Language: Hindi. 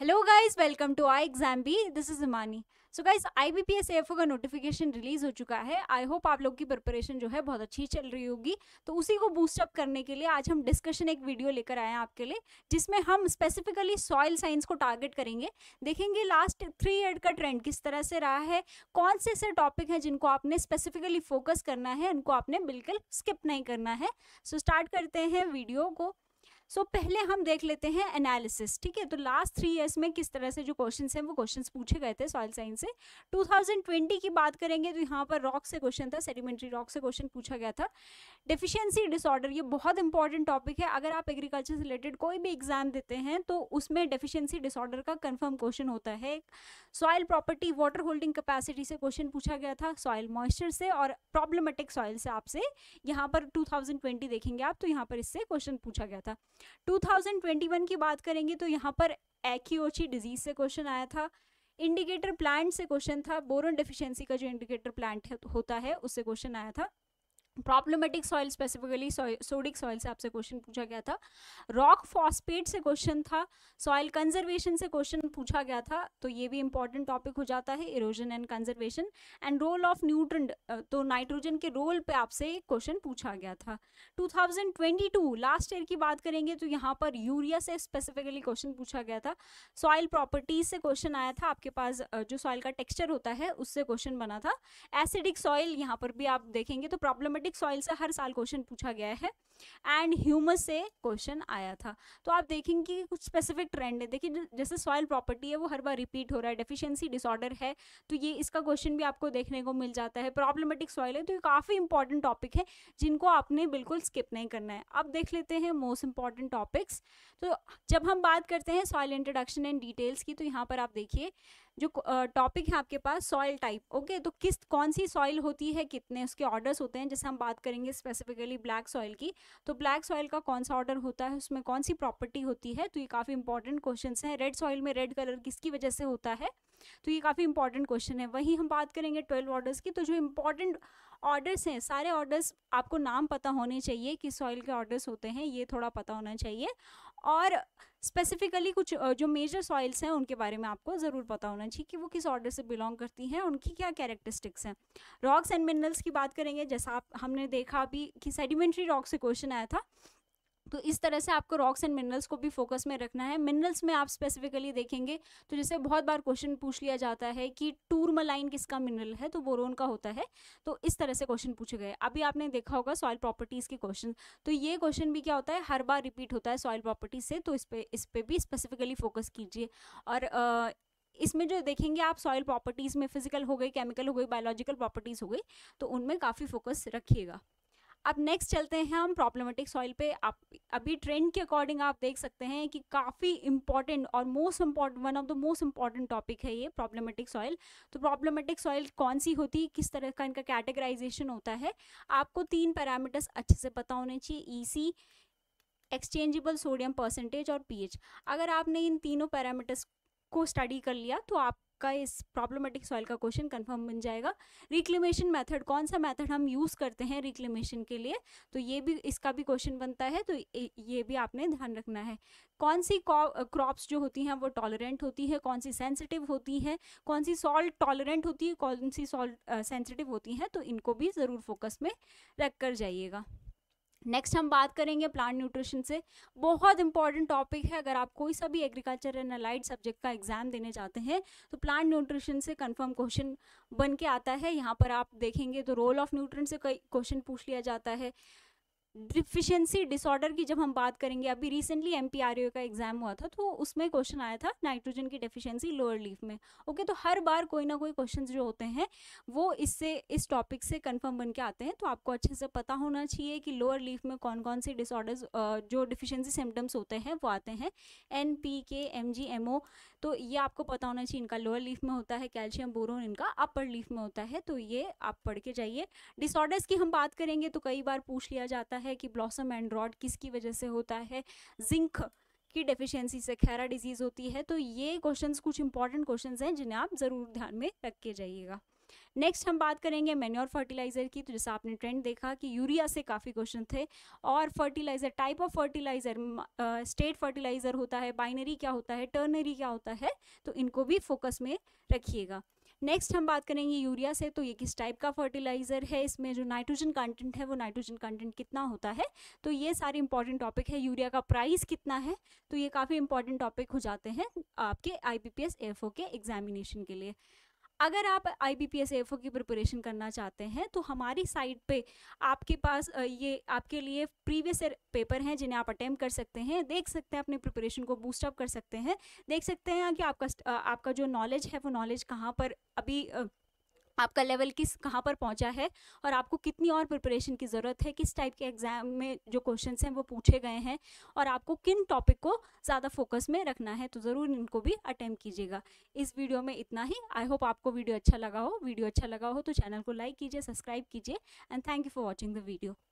hello guys welcome to I exam B this is Amani so guys I B P S F O का नोटिफिकेशन रिलीज हो चुका है आई होप आप लोग की प्रिपरेशन जो है बहुत अच्छी चल रही होगी तो उसी को बूस्टअप करने के लिए आज हम डिस्कशन एक वीडियो लेकर आए हैं आपके लिए जिसमें हम स्पेसिफिकली सॉइल साइंस को टारगेट करेंगे देखेंगे लास्ट थ्री ईयर का ट्रेंड किस तरह से रहा है कौन से ऐसे टॉपिक हैं जिनको आपने स्पेसिफिकली फोकस करना है उनको आपने बिल्कुल स्किप नहीं करना है सो so, स्टार्ट करते हैं वीडियो को सो so, पहले हम देख लेते हैं एनालिसिस ठीक है तो लास्ट थ्री ईयर्स में किस तरह से जो क्वेश्चन हैं वो क्वेश्चन पूछे गए थे सॉइल साइंस से 2020 की बात करेंगे तो यहाँ पर रॉक से क्वेश्चन था सेडिमेंट्री रॉक से क्वेश्चन पूछा गया था डिफिशियंसी डिसऑर्डर ये बहुत इंपॉर्टेंट टॉपिक है अगर आप एग्रीकल्चर से रिलेटेड कोई भी एग्जाम देते हैं तो उसमें डिफिशियंसी डिसऑर्डर का कन्फर्म क्वेश्चन होता है soil property water holding capacity से क्वेश्चन पूछा गया था सॉइल मॉइस्चर से और प्रॉब्लमेटिक सॉइल से आपसे यहाँ पर टू देखेंगे आप तो यहाँ पर इससे क्वेश्चन पूछा गया था 2021 की बात करेंगे तो यहाँ पर एक्यूओची डिजीज़ से क्वेश्चन आया था इंडिकेटर प्लांट से क्वेश्चन था बोरन डिफिशियंसी का जो इंडिकेटर प्लांट होता है उससे क्वेश्चन आया था problematic soil specifically sodic soil से आपसे क्वेश्चन पूछा गया था रॉक फॉस्पेट से क्वेश्चन था सॉइल कंजर्वेशन से क्वेश्चन पूछा गया था तो ये भी इंपॉर्टेंट टॉपिक हो जाता है erosion and conservation and role of nutrient तो नाइट्रोजन के रोल पे आपसे एक क्वेश्चन पूछा गया था 2022 लास्ट ईयर की बात करेंगे तो यहाँ पर यूरिया से स्पेसिफिकली क्वेश्चन पूछा गया था सॉइल प्रॉपर्टीज से क्वेश्चन आया था आपके पास जो सॉइल का टेक्स्चर होता है उससे क्वेश्चन बना था एसिडिक सॉइल यहाँ पर भी आप देखेंगे तो प्रॉब्लमेटिक एसिडिक सॉइल से हर साल क्वेश्चन पूछा गया है एंड ह्यूमस से क्वेश्चन आया था तो आप देखेंगे कि कुछ स्पेसिफिक ट्रेंड है देखिए जैसे सॉइल प्रॉपर्टी है वो हर बार रिपीट हो रहा है डेफिशिएंसी डिसऑर्डर है तो ये इसका क्वेश्चन भी आपको देखने को मिल जाता है प्रॉब्लमेटिक सॉइल है तो ये काफ़ी इंपॉर्टेंट टॉपिक है जिनको आपने बिल्कुल स्किप नहीं करना है अब देख लेते हैं मोस्ट इंपॉर्टेंट टॉपिक्स तो जब हम बात करते हैं सॉइल इंट्रोडक्शन एंड डिटेल्स की तो यहाँ पर आप देखिए जो टॉपिक है आपके पास सॉइल टाइप ओके तो किस कौन सी सॉइल होती है कितने उसके ऑर्डर्स होते हैं जैसे हम बात करेंगे स्पेसिफिकली ब्लैक सॉइल की तो ब्लैक सॉइल का कौन सा ऑर्डर होता है उसमें कौन सी प्रॉपर्टी होती है तो ये काफ़ी इंपॉर्टेंट क्वेश्चन है रेड सॉइल में रेड कलर किसकी वजह से होता है तो ये काफ़ी इंपॉर्टेंट क्वेश्चन है वहीं हम बात करेंगे ट्वेल्व ऑर्डर्स की तो जो इम्पॉर्टेंट ऑर्डर्स हैं सारे ऑर्डर्स आपको नाम पता होने चाहिए कि सॉइल के ऑर्डर्स होते हैं ये थोड़ा पता होना चाहिए और स्पेसिफिकली कुछ जो मेजर सॉइल्स हैं उनके बारे में आपको ज़रूर पता होना चाहिए कि वो किस ऑर्डर से बिलोंग करती हैं उनकी क्या कैरेक्टरिस्टिक्स हैं रॉक्स एंड मिनरल्स की बात करेंगे जैसा आप हमने देखा अभी कि सेडिमेंट्री रॉक से क्वेश्चन आया था तो इस तरह से आपको रॉक्स एंड मिनरल्स को भी फोकस में रखना है मिनरल्स में आप स्पेसिफिकली देखेंगे तो जैसे बहुत बार क्वेश्चन पूछ लिया जाता है कि टूरमलाइन किसका मिनरल है तो बोरोन का होता है तो इस तरह से क्वेश्चन पूछे गए अभी आपने देखा होगा सॉइल प्रॉपर्टीज़ के क्वेश्चन तो ये क्वेश्चन भी क्या होता है हर बार रिपीट होता है सॉइल प्रॉपर्टीज से तो इस पर इस पर भी स्पेसिफिकली फोकस कीजिए और आ, इसमें जो देखेंगे आप सॉइल प्रॉपर्टीज़ में फिजिकल हो गई केमिकल हो गई बायोलॉजिकल प्रॉपर्टीज़ हो गई तो उनमें काफ़ी फोकस रखिएगा अब नेक्स्ट चलते हैं हम प्रॉब्लमेटिक सॉइल पे आप अभी ट्रेंड के अकॉर्डिंग आप देख सकते हैं कि काफ़ी इंपॉर्टेंट और most important one of the most important topic है ये प्रॉब्लमेटिक सॉइल तो प्रॉब्लमेटिक सॉइल कौन सी होती है किस तरह का इनका कैटेगराइजेशन होता है आपको तीन पैरामीटर्स अच्छे से पता होने चाहिए ई एक्सचेंजेबल सोडियम परसेंटेज और पीएच अगर आपने इन तीनों पैरामीटर्स को स्टडी कर लिया तो आपका इस प्रॉब्लमेटिक सॉइल का क्वेश्चन कंफर्म बन जाएगा रिक्लेमेशन मेथड कौन सा मेथड हम यूज़ करते हैं रिक्लेमेशन के लिए तो ये भी इसका भी क्वेश्चन बनता है तो ये भी आपने ध्यान रखना है कौन सी क्रॉप्स जो होती हैं वो टॉलरेंट होती है कौन सी सेंसिटिव होती है कौन सी सॉल्ट टॉलरेंट होती है कौन सी सॉल्ट सेंसिटिव होती हैं तो इनको भी ज़रूर फोकस में रख कर जाइएगा नेक्स्ट हम बात करेंगे प्लांट न्यूट्रिशन से बहुत इंपॉर्टेंट टॉपिक है अगर आप कोई सा भी एग्रीकल्चर एंड अलाइड सब्जेक्ट का एग्जाम देने जाते हैं तो प्लांट न्यूट्रिशन से कंफर्म क्वेश्चन बन के आता है यहाँ पर आप देखेंगे तो रोल ऑफ न्यूट्रन से कई क्वेश्चन पूछ लिया जाता है डिफिशेंसी डिसऑर्डर की जब हम बात करेंगे अभी रिसेंटली एम का एग्ज़ाम हुआ था तो उसमें क्वेश्चन आया था नाइट्रोजन की डिफिशियंसी लोअर लीफ में ओके तो हर बार कोई ना कोई क्वेश्चन जो होते हैं वो इससे इस टॉपिक से कंफर्म बन के आते हैं तो आपको अच्छे से पता होना चाहिए कि लोअर लीफ में कौन कौन से डिसऑर्डर्स जो डिफिशेंसी सिम्टम्स होते हैं वो आते हैं N P K M G M O तो ये आपको पता होना चाहिए इनका लोअर लीफ में होता है कैल्शियम बोरोन इनका अपर लीफ में होता है तो ये आप पढ़ के जाइए डिसऑर्डर्स की हम बात करेंगे तो कई बार पूछ लिया जाता है होता है कि ब्लॉसम एंड रॉड किसकी वजह से होता है जिंक की डेफिशिएंसी से खैरा डिजीज़ होती है तो ये क्वेश्चंस कुछ इंपॉर्टेंट क्वेश्चंस हैं जिन्हें आप ज़रूर ध्यान में रख के जाइएगा नेक्स्ट हम बात करेंगे मेन्योर फर्टिलाइज़र की तो जैसा आपने ट्रेंड देखा कि यूरिया से काफ़ी क्वेश्चन थे और fertiliser type of fertiliser state fertiliser होता है बाइनरी क्या होता है टर्नरी क्या होता है तो इनको भी फोकस में रखिएगा नेक्स्ट हम बात करेंगे यूरिया से तो ये किस टाइप का फर्टिलाइज़र है इसमें जो नाइट्रोजन कंटेंट है वो नाइट्रोजन कंटेंट कितना होता है तो ये सारे इंपॉर्टेंट टॉपिक है यूरिया का प्राइस कितना है तो ये काफ़ी इंपॉर्टेंट टॉपिक हो जाते हैं आपके आई बी के एग्जामिनेशन के लिए अगर आप I B P S F O की प्रिपरेशन करना चाहते हैं तो हमारी साइट पे आपके पास ये आपके लिए प्रीवियस पेपर हैं जिन्हें आप अटैम्प्ट कर सकते हैं देख सकते हैं अपने प्रिपरेशन को बूस्टअप कर सकते हैं देख सकते हैं कि आपका आपका जो नॉलेज है वो नॉलेज कहाँ पर अभी आपका लेवल किस कहाँ पर पहुँचा है और आपको कितनी और प्रिपरेशन की ज़रूरत है किस टाइप के एग्ज़ाम में जो क्वेश्चन हैं वो पूछे गए हैं और आपको किन टॉपिक को ज़्यादा फोकस में रखना है तो ज़रूर इनको भी अटैम्प्ट कीजिएगा इस वीडियो में इतना ही आई होप आपको वीडियो अच्छा लगा हो वीडियो अच्छा लगा हो तो चैनल को लाइक कीजिए सब्सक्राइब कीजिए and thank you for watching the video